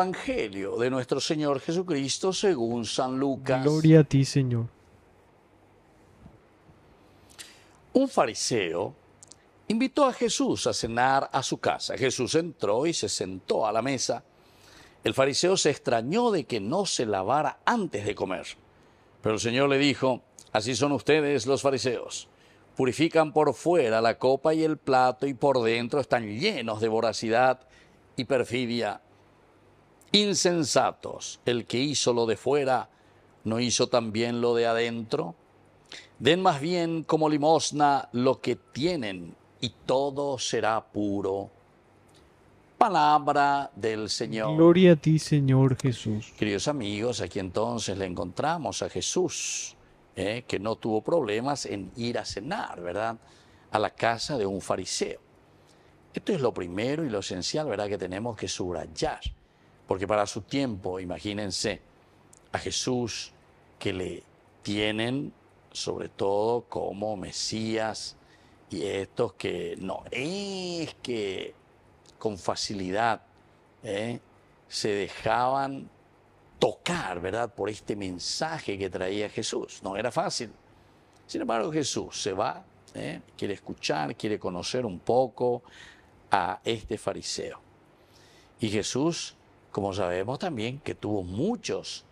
Evangelio de nuestro Señor Jesucristo según San Lucas. Gloria a ti, Señor. Un fariseo invitó a Jesús a cenar a su casa. Jesús entró y se sentó a la mesa. El fariseo se extrañó de que no se lavara antes de comer. Pero el Señor le dijo, así son ustedes los fariseos. Purifican por fuera la copa y el plato y por dentro están llenos de voracidad y perfidia. Insensatos, el que hizo lo de fuera, ¿no hizo también lo de adentro? Den más bien como limosna lo que tienen y todo será puro. Palabra del Señor. Gloria a ti, Señor Jesús. Queridos amigos, aquí entonces le encontramos a Jesús, eh, que no tuvo problemas en ir a cenar, ¿verdad? A la casa de un fariseo. Esto es lo primero y lo esencial, ¿verdad? Que tenemos que subrayar. Porque para su tiempo, imagínense, a Jesús que le tienen sobre todo como Mesías y estos que no, es que con facilidad ¿eh? se dejaban tocar, ¿verdad? Por este mensaje que traía Jesús. No era fácil. Sin embargo, Jesús se va, ¿eh? quiere escuchar, quiere conocer un poco a este fariseo. Y Jesús como sabemos también que tuvo muchos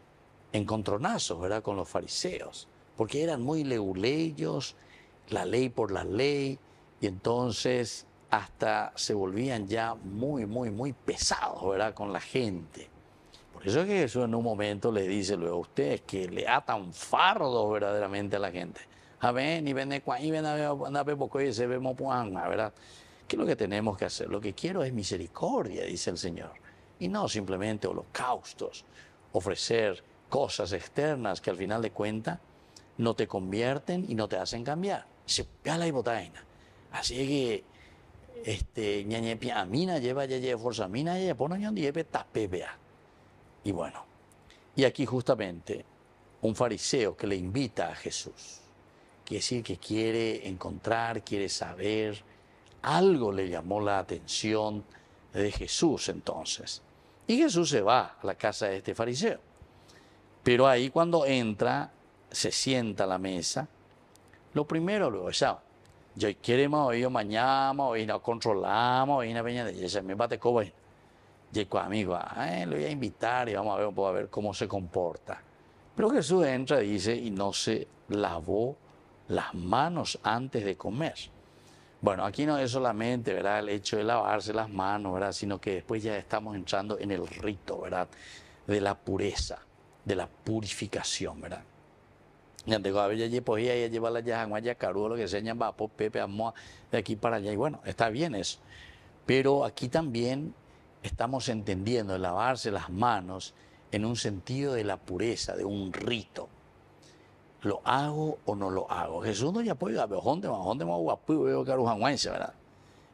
encontronazos, ¿verdad?, con los fariseos, porque eran muy leuleyos, la ley por la ley, y entonces hasta se volvían ya muy, muy, muy pesados, ¿verdad?, con la gente. Por eso es que Jesús en un momento le dice luego a ustedes que le atan fardos verdaderamente a la gente. A ah, y ven y ven a y se vemos ¿verdad? ¿Qué es lo que tenemos que hacer? Lo que quiero es misericordia, dice el Señor y no simplemente holocaustos, ofrecer cosas externas que al final de cuentas no te convierten y no te hacen cambiar. Se y Así que, este, lleva fuerza, mina pone Y bueno, y aquí justamente un fariseo que le invita a Jesús, quiere decir que quiere encontrar, quiere saber, algo le llamó la atención de Jesús entonces. Y Jesús se va a la casa de este fariseo. Pero ahí cuando entra, se sienta a la mesa, lo primero luego es, yo queremos hoy, mañana, hoy nos controlamos, hoy no peña y se me bate Y amigo, eh, lo voy a invitar y vamos a ver, a ver cómo se comporta. Pero Jesús entra, dice, y no se lavó las manos antes de comer. Bueno, aquí no es solamente ¿verdad? el hecho de lavarse las manos, ¿verdad? sino que después ya estamos entrando en el rito ¿verdad? de la pureza, de la purificación. ¿verdad? la lo que sea, va Pepe, de aquí para allá. Y bueno, está bien eso. Pero aquí también estamos entendiendo lavarse las manos en un sentido de la pureza, de un rito. ¿lo hago o no lo hago? Jesús no ya apoya, ¿dónde va? ¿Dónde ¿verdad?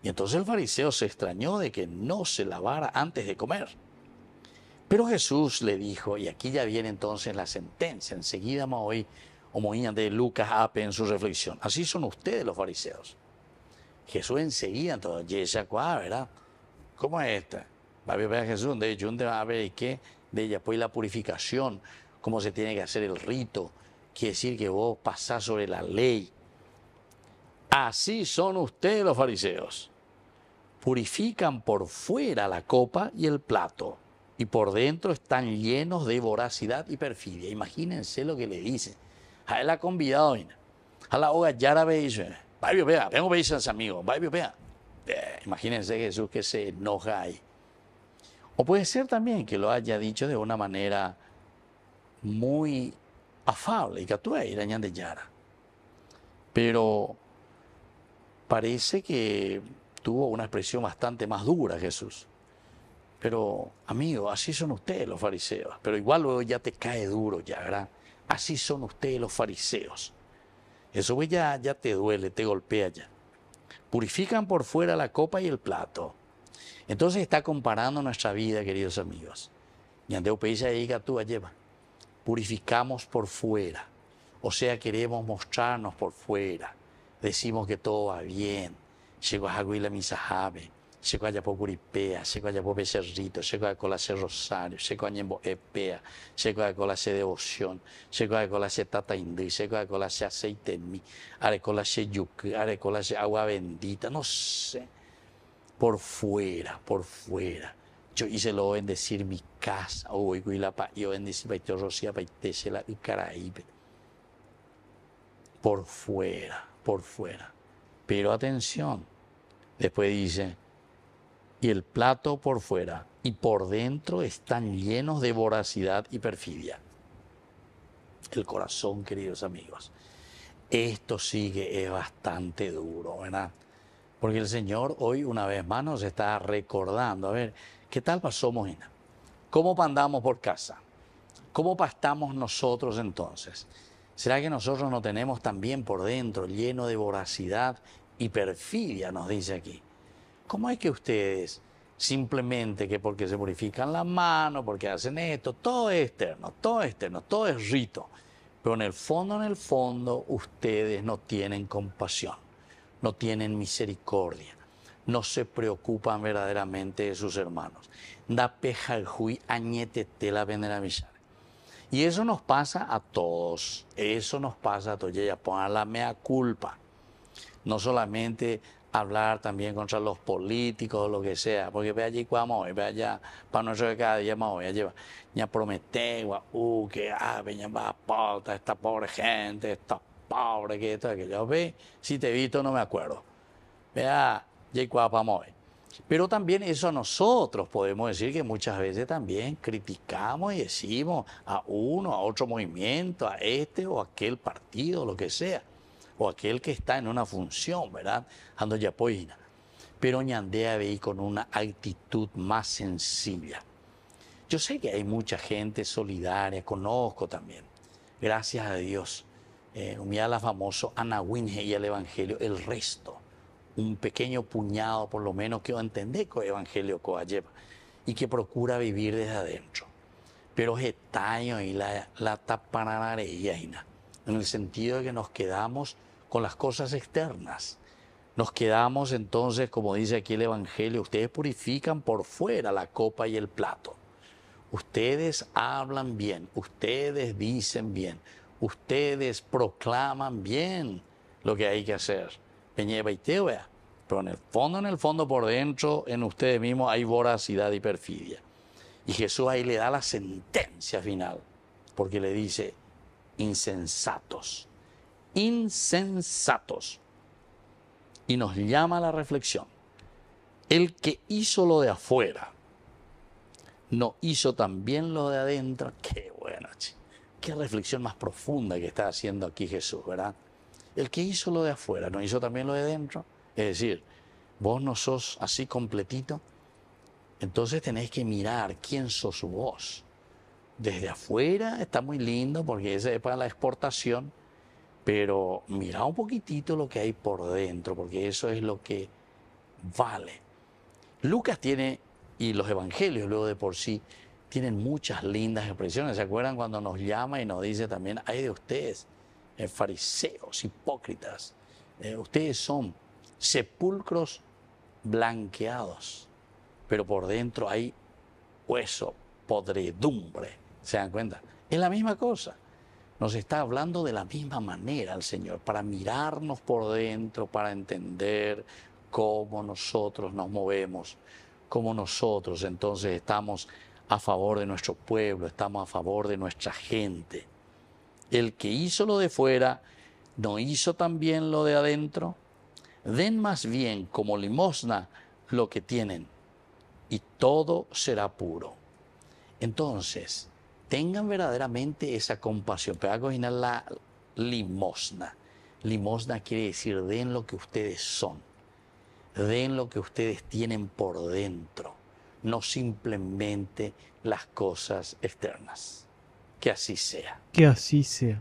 Y entonces el fariseo se extrañó de que no se lavara antes de comer. Pero Jesús le dijo, y aquí ya viene entonces la sentencia, enseguida hoy, homoía de Lucas Ape en su reflexión. Así son ustedes los fariseos. Jesús enseguida, entonces, ¿verdad? ¿Cómo es esta? Va a ver Jesús, de hecho, va a qué, de ella, pues la purificación, cómo se tiene que hacer el rito, quiere decir que vos pasás sobre la ley. Así son ustedes los fariseos. Purifican por fuera la copa y el plato, y por dentro están llenos de voracidad y perfidia. Imagínense lo que le dice. A él ha convidado, a la hoga la dice, eh. vaya, vea, vengo a amigos, eh, Imagínense Jesús que se enoja ahí. O puede ser también que lo haya dicho de una manera muy afable, y tú de Yara. Pero parece que tuvo una expresión bastante más dura Jesús. Pero, amigo, así son ustedes los fariseos. Pero igual luego ya te cae duro, ya, ¿verdad? Así son ustedes los fariseos. Eso ya, ya te duele, te golpea ya. Purifican por fuera la copa y el plato. Entonces está comparando nuestra vida, queridos amigos. Y andeo pisa y que lleva purificamos por fuera, o sea, queremos mostrarnos por fuera, decimos que todo va bien, llegó a Jaguila Misajabe, llegó a por Curipea, llegó a por Becerrito, llegó a ser Rosario, llegó a Ñembo Epea, llegó a Devoción, llegó a Colase Tata Indri, llegó a Colase Aceite Mi, a Colase Yuc, a Colase Agua Bendita, no sé, por fuera, por fuera y se lo decir mi casa, o voy yo y caraíbe. Por fuera, por fuera. Pero atención, después dice, y el plato por fuera y por dentro están llenos de voracidad y perfidia. El corazón, queridos amigos. Esto sigue es bastante duro, ¿verdad? Porque el Señor hoy una vez más nos está recordando, a ver, ¿qué tal pasó Moina? ¿Cómo andamos por casa? ¿Cómo pastamos nosotros entonces? ¿Será que nosotros no tenemos también por dentro lleno de voracidad y perfidia, nos dice aquí? ¿Cómo es que ustedes simplemente que porque se purifican las manos, porque hacen esto, todo es externo, todo es externo, todo es rito, pero en el fondo, en el fondo, ustedes no tienen compasión? no tienen misericordia, no se preocupan verdaderamente de sus hermanos. Da te la Y eso nos pasa a todos, eso nos pasa a todos. Ya pongan la mea culpa. No solamente hablar también contra los políticos o lo que sea, porque ve allí cuamo, ve allá para nosotros que cada día más lleva, ya promete, uh, que ah, veña va a esta pobre gente, esto pobre que esto, aquello. Ve, si te he visto no me acuerdo. Vea, Pero también eso nosotros podemos decir que muchas veces también criticamos y decimos a uno, a otro movimiento, a este o aquel partido, lo que sea, o aquel que está en una función, ¿verdad? Ando Pero ñandea ahí con una actitud más sencilla. Yo sé que hay mucha gente solidaria, conozco también, gracias a Dios eh, la famoso, Ana Winje y el Evangelio, el resto, un pequeño puñado por lo menos que entendé con el Evangelio lleva y que procura vivir desde adentro. Pero estaño y la, la en el sentido de que nos quedamos con las cosas externas. Nos quedamos entonces, como dice aquí el Evangelio, ustedes purifican por fuera la copa y el plato. Ustedes hablan bien, ustedes dicen bien, ustedes proclaman bien lo que hay que hacer. Peñeva y Pero en el fondo, en el fondo, por dentro, en ustedes mismos hay voracidad y perfidia. Y Jesús ahí le da la sentencia final, porque le dice, insensatos, insensatos. Y nos llama a la reflexión. El que hizo lo de afuera, no hizo también lo de adentro. Qué bueno, chico qué reflexión más profunda que está haciendo aquí Jesús, ¿verdad? El que hizo lo de afuera, ¿no hizo también lo de dentro? Es decir, vos no sos así completito, entonces tenés que mirar quién sos vos. Desde afuera está muy lindo porque ese es para la exportación, pero mira un poquitito lo que hay por dentro, porque eso es lo que vale. Lucas tiene, y los evangelios luego de por sí, tienen muchas lindas expresiones. ¿Se acuerdan cuando nos llama y nos dice también, hay de ustedes, eh, fariseos, hipócritas, eh, ustedes son sepulcros blanqueados, pero por dentro hay hueso, podredumbre. ¿Se dan cuenta? Es la misma cosa. Nos está hablando de la misma manera el Señor, para mirarnos por dentro, para entender cómo nosotros nos movemos, cómo nosotros entonces estamos a favor de nuestro pueblo, estamos a favor de nuestra gente. El que hizo lo de fuera, ¿no hizo también lo de adentro? Den más bien como limosna lo que tienen y todo será puro. Entonces, tengan verdaderamente esa compasión. Pero la limosna. Limosna quiere decir den lo que ustedes son, den lo que ustedes tienen por dentro no simplemente las cosas externas. Que así sea. Que así sea.